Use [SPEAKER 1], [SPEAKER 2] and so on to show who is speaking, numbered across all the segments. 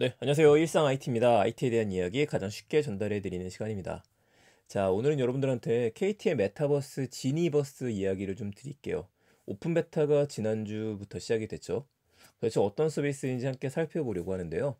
[SPEAKER 1] 네, 안녕하세요. 일상 IT입니다. IT에 대한 이야기 가장 쉽게 전달해 드리는 시간입니다. 자, 오늘은 여러분들한테 KT의 메타버스 지니버스 이야기를 좀 드릴게요. 오픈 베타가 지난주부터 시작이 됐죠. 도대체 어떤 서비스인지 함께 살펴보려고 하는데요.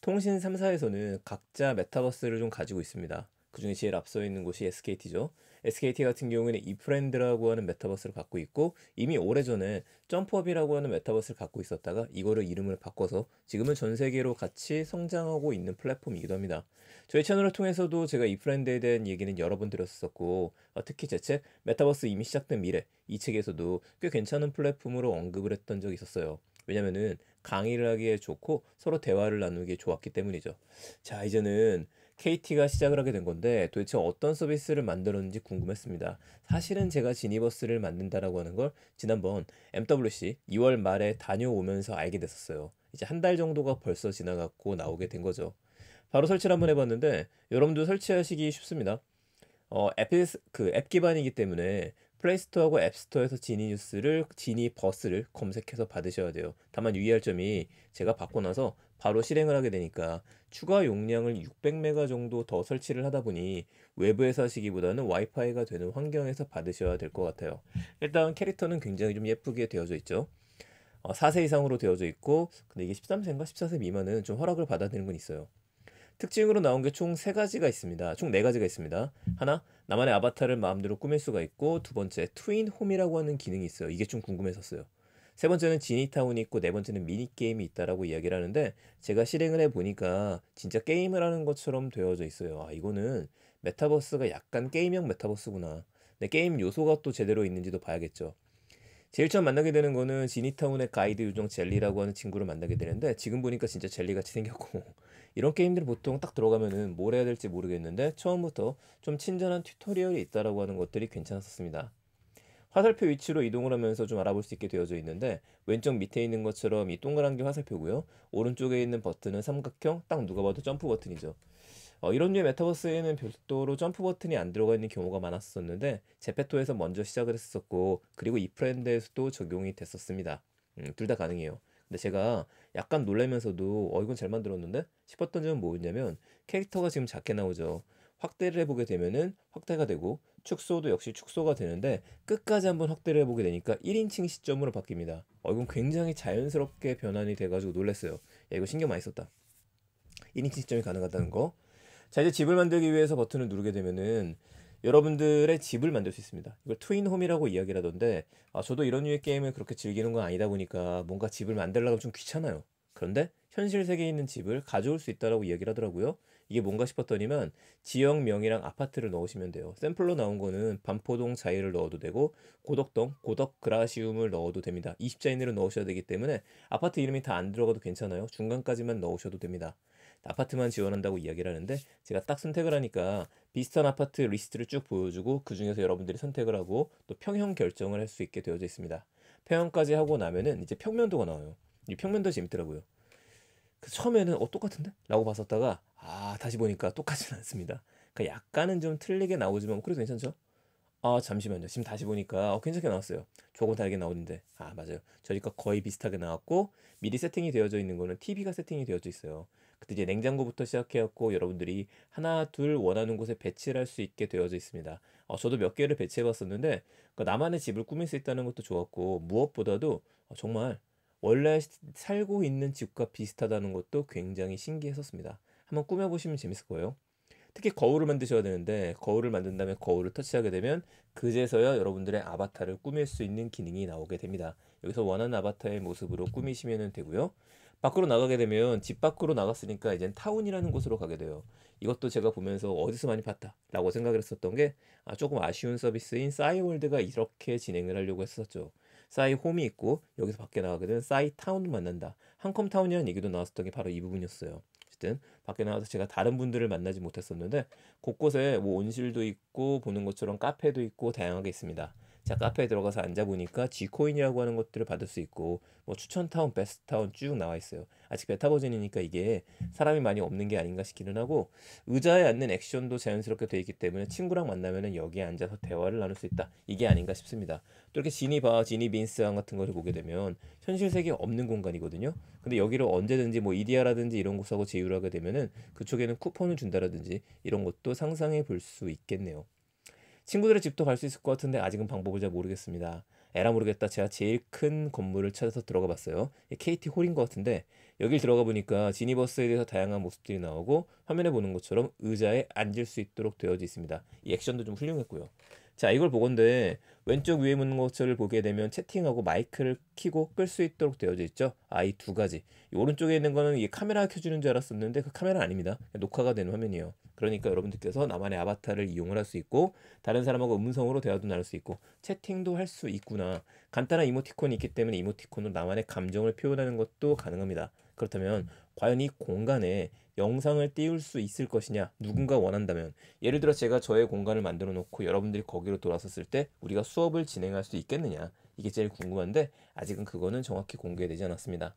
[SPEAKER 1] 통신 3사에서는 각자 메타버스를 좀 가지고 있습니다. 그중에 제일 앞서 있는 곳이 SKT죠. SKT 같은 경우에는 이프렌드라고 하는 메타버스를 갖고 있고 이미 오래전에 점프업이라고 하는 메타버스를 갖고 있었다가 이거를 이름을 바꿔서 지금은 전 세계로 같이 성장하고 있는 플랫폼이기도 합니다. 저희 채널을 통해서도 제가 이프렌드에 대한 얘기는 여러 번 드렸었고 어, 특히 제책 메타버스 이미 시작된 미래 이 책에서도 꽤 괜찮은 플랫폼으로 언급을 했던 적이 있었어요. 왜냐면은 강의를 하기에 좋고 서로 대화를 나누기에 좋았기 때문이죠. 자, 이제는 KT가 시작을 하게 된 건데 도대체 어떤 서비스를 만들었는지 궁금했습니다. 사실은 제가 지니버스를 만든다라고 하는 걸 지난번 MWC 2월 말에 다녀오면서 알게 됐었어요. 이제 한 달 정도가 벌써 지나갔고 나오게 된 거죠. 바로 설치를 한번 해봤는데 여러분도 설치하시기 쉽습니다. 어, 앱, 그앱 기반이기 때문에 플레이스토어하고 앱스토어에서 지니 뉴스를 지니 버스를 검색해서 받으셔야 돼요. 다만 유의할 점이 제가 받고 나서 바로 실행을 하게 되니까 추가 용량을 600메가 정도 더 설치를 하다 보니 외부에서 하시기보다는 와이파이가 되는 환경에서 받으셔야 될 것 같아요. 일단 캐릭터는 굉장히 좀 예쁘게 되어져 있죠. 어, 4세 이상으로 되어져 있고 근데 이게 13세인가 14세 미만은 좀 허락을 받아들이는건 있어요. 특징으로 나온 게 총 세가지가 있습니다. 총 네가지가 있습니다. 하나, 나만의 아바타를 마음대로 꾸밀 수가 있고 두 번째, 트윈 홈이라고 하는 기능이 있어요. 이게 좀 궁금했었어요. 세 번째는 지니타운이 있고 네 번째는 미니게임이 있다라고 이야기를 하는데 제가 실행을 해보니까 진짜 게임을 하는 것처럼 되어져 있어요. 아 이거는 메타버스가 약간 게임형 메타버스구나. 근데 게임 요소가 또 제대로 있는지도 봐야겠죠. 제일 처음 만나게 되는 거는 지니타운의 가이드 요정 젤리라고 하는 친구를 만나게 되는데 지금 보니까 진짜 젤리같이 생겼고 이런 게임들 보통 딱 들어가면은 뭘 해야 될지 모르겠는데 처음부터 좀 친절한 튜토리얼이 있다라고 하는 것들이 괜찮았었습니다. 화살표 위치로 이동을 하면서 좀 알아볼 수 있게 되어져 있는데 왼쪽 밑에 있는 것처럼 이 동그란 게 화살표고요. 오른쪽에 있는 버튼은 삼각형 딱 누가 봐도 점프 버튼이죠. 어, 이런 류의 메타버스에는 별도로 점프 버튼이 안 들어가 있는 경우가 많았었는데 제페토에서 먼저 시작을 했었고 그리고 이프렌드에서도 적용이 됐었습니다. 음, 둘다 가능해요. 근데 제가 약간 놀라면서도 어 이건 잘 만들었는데 싶었던 점은 뭐였냐면 캐릭터가 지금 작게 나오죠. 확대를 해보게 되면은 확대가 되고 축소도 역시 축소가 되는데 끝까지 한번 확대를 해보게 되니까 1인칭 시점으로 바뀝니다. 어, 이건 굉장히 자연스럽게 변환이 돼가지고 놀랐어요. 야, 이거 신경 많이 썼다. 1인칭 시점이 가능하다는 거. 자, 이제 집을 만들기 위해서 버튼을 누르게 되면은 여러분들의 집을 만들 수 있습니다. 이걸 트윈홈이라고 이야기를 하던데 아, 저도 이런 류의 게임을 그렇게 즐기는 건 아니다 보니까 뭔가 집을 만들려고 좀 귀찮아요. 그런데 현실 세계에 있는 집을 가져올 수 있다라고 이야기를 하더라고요. 이게 뭔가 싶었더니만 지역명이랑 아파트를 넣으시면 돼요. 샘플로 나온 거는 반포동 자이를 넣어도 되고 고덕동, 고덕그라시움을 넣어도 됩니다. 20자 이내로 넣으셔야 되기 때문에 아파트 이름이 다 안 들어가도 괜찮아요. 중간까지만 넣으셔도 됩니다. 아파트만 지원한다고 이야기를 하는데 제가 딱 선택을 하니까 비슷한 아파트 리스트를 쭉 보여주고 그 중에서 여러분들이 선택을 하고 또 평형 결정을 할 수 있게 되어져 있습니다. 평형까지 하고 나면은 이제 평면도가 나와요. 이 평면도 재밌더라고요. 그 처음에는 어 똑같은데? 라고 봤었다가 아 다시 보니까 똑같진 않습니다. 그 약간은 좀 틀리게 나오지만 어, 그래도 괜찮죠? 아 잠시만요. 지금 다시 보니까 어, 괜찮게 나왔어요. 조금 다르게 나오는데 아 맞아요. 저희가 거의 비슷하게 나왔고 미리 세팅이 되어져 있는 거는 TV가 세팅이 되어져 있어요. 그때 이제 냉장고부터 시작해갖고 여러분들이 하나 둘 원하는 곳에 배치를 할 수 있게 되어져 있습니다. 어, 저도 몇 개를 배치해봤었는데 그 나만의 집을 꾸밀 수 있다는 것도 좋았고 무엇보다도 어, 정말 원래 살고 있는 집과 비슷하다는 것도 굉장히 신기했었습니다. 한번 꾸며보시면 재밌을 거예요. 특히 거울을 만드셔야 되는데 거울을 만든 다음에 거울을 터치하게 되면 그제서야 여러분들의 아바타를 꾸밀 수 있는 기능이 나오게 됩니다. 여기서 원하는 아바타의 모습으로 꾸미시면 되고요. 밖으로 나가게 되면 집 밖으로 나갔으니까 이젠 타운이라는 곳으로 가게 돼요. 이것도 제가 보면서 어디서 많이 봤다라고 생각을 했었던 게 아, 조금 아쉬운 서비스인 싸이월드가 이렇게 진행을 하려고 했었죠. 싸이 홈이 있고 여기서 밖에 나가게 되 싸이 타운을 만난다. 한컴타운이라는 얘기도 나왔었던 게 바로 이 부분이었어요. 어쨌든 밖에 나와서 제가 다른 분들을 만나지 못했었는데 곳곳에 뭐 온실도 있고 보는 것처럼 카페도 있고 다양하게 있습니다. 자 카페에 들어가서 앉아보니까 지코인이라고 하는 것들을 받을 수 있고 뭐 추천타운 베스트타운 쭉 나와 있어요 아직 베타 버전이니까 이게 사람이 많이 없는 게 아닌가 싶기는 하고 의자에 앉는 액션도 자연스럽게 돼 있기 때문에 친구랑 만나면은 여기에 앉아서 대화를 나눌 수 있다 이게 아닌가 싶습니다 또 이렇게 지니바 지니빈스왕 같은 거를 보게 되면 현실 세계에 없는 공간이거든요 근데 여기로 언제든지 뭐 이디아라든지 이런 곳하고 제휴를 하게 되면은 그쪽에는 쿠폰을 준다라든지 이런 것도 상상해 볼 수 있겠네요 친구들의 집도 갈 수 있을 것 같은데 아직은 방법을 잘 모르겠습니다. 에라 모르겠다. 제가 제일 큰 건물을 찾아서 들어가 봤어요. KT 홀인 것 같은데 여길 들어가 보니까 지니버스에 대해서 다양한 모습들이 나오고 화면에 보는 것처럼 의자에 앉을 수 있도록 되어져 있습니다. 이 액션도 좀 훌륭했고요. 자 이걸 보건데 왼쪽 위에 묻는 것을 보게 되면 채팅하고 마이크를 키고 끌 수 있도록 되어져 있죠. 아이 두 가지. 이 오른쪽에 있는 거는 이 카메라 켜주는 줄 알았었는데 그 카메라 아닙니다. 녹화가 되는 화면이에요. 그러니까 여러분들께서 나만의 아바타를 이용을 할 수 있고 다른 사람하고 음성으로 대화도 나눌 수 있고 채팅도 할 수 있구나. 간단한 이모티콘이 있기 때문에 이모티콘으로 나만의 감정을 표현하는 것도 가능합니다. 그렇다면 과연 이 공간에 영상을 띄울 수 있을 것이냐 누군가 원한다면 예를 들어 제가 저의 공간을 만들어 놓고 여러분들이 거기로 돌아섰을 때 우리가 수업을 진행할 수 있겠느냐 이게 제일 궁금한데 아직은 그거는 정확히 공개되지 않았습니다.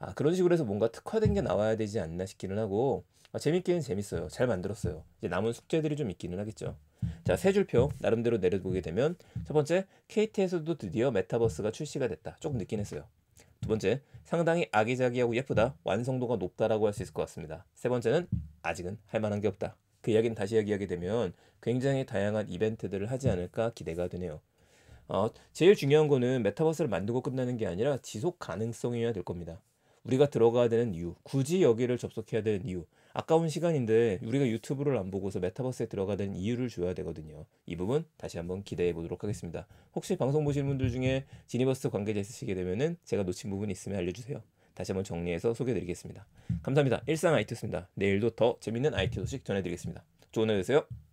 [SPEAKER 1] 아, 그런 식으로 해서 뭔가 특화된 게 나와야 되지 않나 싶기는 하고 아, 재밌기는 재밌어요. 잘 만들었어요. 이제 남은 숙제들이 좀 있기는 하겠죠. 자, 세 줄표 나름대로 내려보게 되면 첫 번째 KT에서도 드디어 메타버스가 출시가 됐다. 조금 늦긴 했어요. 두 번째, 상당히 아기자기하고 예쁘다, 완성도가 높다라고 할 수 있을 것 같습니다. 세 번째는 아직은 할 만한 게 없다. 그 이야기는 다시 이야기하게 되면 굉장히 다양한 이벤트들을 하지 않을까 기대가 되네요. 어, 제일 중요한 거는 메타버스를 만들고 끝나는 게 아니라 지속 가능성이어야 될 겁니다. 우리가 들어가야 되는 이유, 굳이 여기를 접속해야 되는 이유, 아까운 시간인데 우리가 유튜브를 안 보고서 메타버스에 들어가야 되는 이유를 줘야 되거든요. 이 부분 다시 한번 기대해 보도록 하겠습니다. 혹시 방송 보시는 분들 중에 지니버스 관계자 있으시게 되면은 제가 놓친 부분이 있으면 알려주세요. 다시 한번 정리해서 소개해드리겠습니다. 감사합니다. 일상 IT였습니다. 내일도 더 재밌는 IT 소식 전해드리겠습니다. 좋은 하루 되세요.